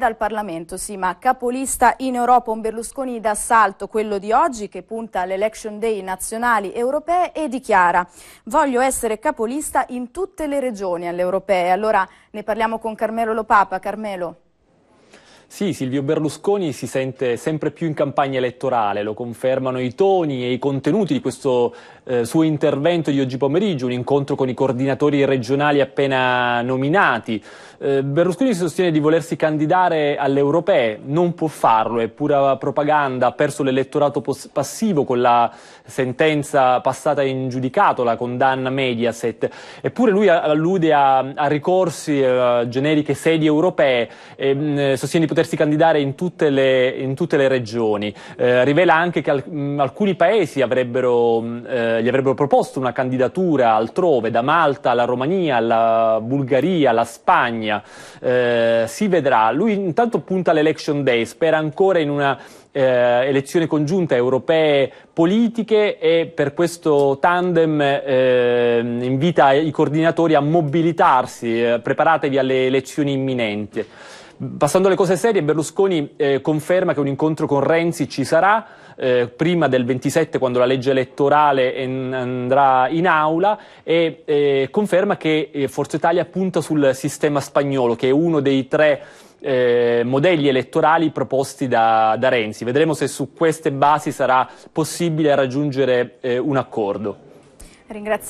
Dal Parlamento, sì, ma capolista in Europa un Berlusconi d'assalto, quello di oggi che punta all'election day nazionali europee e dichiara voglio essere capolista in tutte le regioni alle europee. Allora ne parliamo con Carmelo Lopapa. Carmelo. Sì, Silvio Berlusconi si sente sempre più in campagna elettorale, lo confermano i toni e i contenuti di questo eh, suo intervento di oggi pomeriggio, un incontro con i coordinatori regionali appena nominati. Eh, Berlusconi sostiene di volersi candidare alle europee, non può farlo, è pura propaganda, ha perso l'elettorato passivo con la sentenza passata in giudicato, la condanna Mediaset. Eppure lui allude a, a ricorsi, a eh, generiche sedi europee, e, mh, mm, sostiene di potersi potersi candidare in tutte le, in tutte le regiononi. Eh, rivela anche che al, mh, mm, alcuni paesi avrebbero, mh, mm, eh, gli avrebbero proposto una candidatura altrove, da Malta alla Romania, alla Bulgaria, alla Spagna. Eh, si vedrà. Lui intanto punta all'election day, spera ancora in una eh, elezioni congiunte europee politiche e per questo tandem eh, invita i coordinatori a mobilitarsi, eh, preparatevi alle elezioni imminenti. Passando alle cose serie, Berlusconi eh, conferma che un incontro con Renzi ci sarà eh, prima del 27 quando la legge elettorale en- andrà in aula e eh, conferma che eh, Forza Italia punta sul sistema spagnolo che è uno dei tre eh, modelli elettorali proposti da, da, Renzi. Vedremo se su queste basi sarà possibile raggiungere eh, un accordo. Ringrazio.